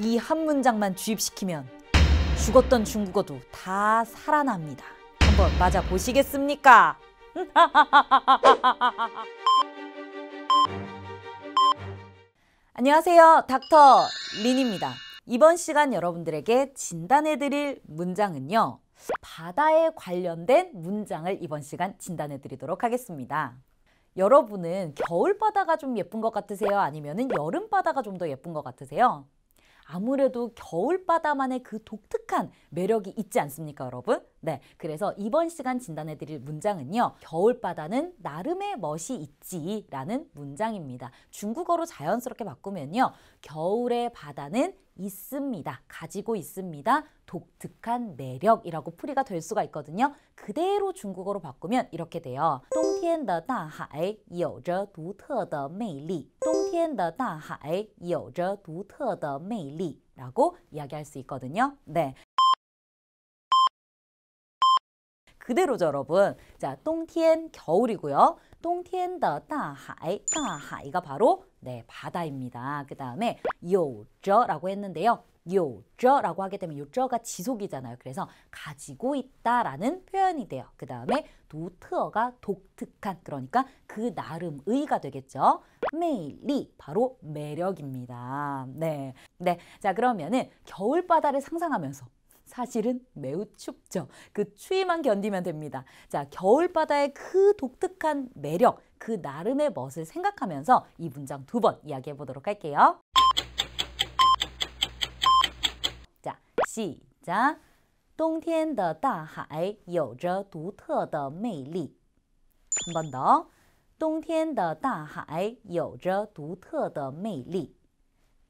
이 한 문장만 주입시키면 죽었던 중국어도 다 살아납니다. 한번 맞아 보시겠습니까? 안녕하세요. 닥터 린입니다. 이번 시간 여러분들에게 진단해드릴 문장은요. 바다에 관련된 문장을 이번 시간 진단해드리도록 하겠습니다. 여러분은 겨울 바다가 좀 예쁜 것 같으세요? 아니면 여름 바다가 좀 더 예쁜 것 같으세요? 아무래도 겨울바다만의 그 독특한 매력이 있지 않습니까, 여러분? 네, 그래서 이번 시간 진단해드릴 문장은요. 겨울바다는 나름의 멋이 있지라는 문장입니다. 중국어로 자연스럽게 바꾸면요. 겨울의 바다는 있습니다. 가지고 있습니다. 독특한 매력이라고 풀이가 될 수가 있거든요. 그대로 중국어로 바꾸면 이렇게 돼요. 冬天的大海有着独特的魅力.冬天的大海有着独特的魅力.라고 이야기할 수 있거든요. 네, 그대로죠, 여러분. 자, 똥티엔 겨울이고요. 똥티엔 더 다하이, 다하이가 바로 네, 바다입니다. 그 다음에 요저라고 했는데요. 요저라고 하게 되면 요저가 지속이잖아요. 그래서 가지고 있다라는 표현이 돼요. 그 다음에 도트어가 독특한 그러니까 그 나름 의가 되겠죠. 메일이 바로 매력입니다. 네, 네, 자 그러면은 겨울 바다를 상상하면서 사실은 매우 춥죠. 그 추위만 견디면 됩니다. 자, 겨울바다의 그 독특한 매력, 그 나름의 멋을 생각하면서 이 문장 두 번 이야기해 보도록 할게요. 자, 시작. 冬天的大海有着独特的魅力。한번 더. 冬天的大海有着独特的魅力。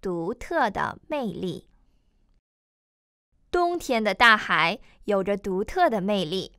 独特的魅力。冬天的大海有着独特的魅力。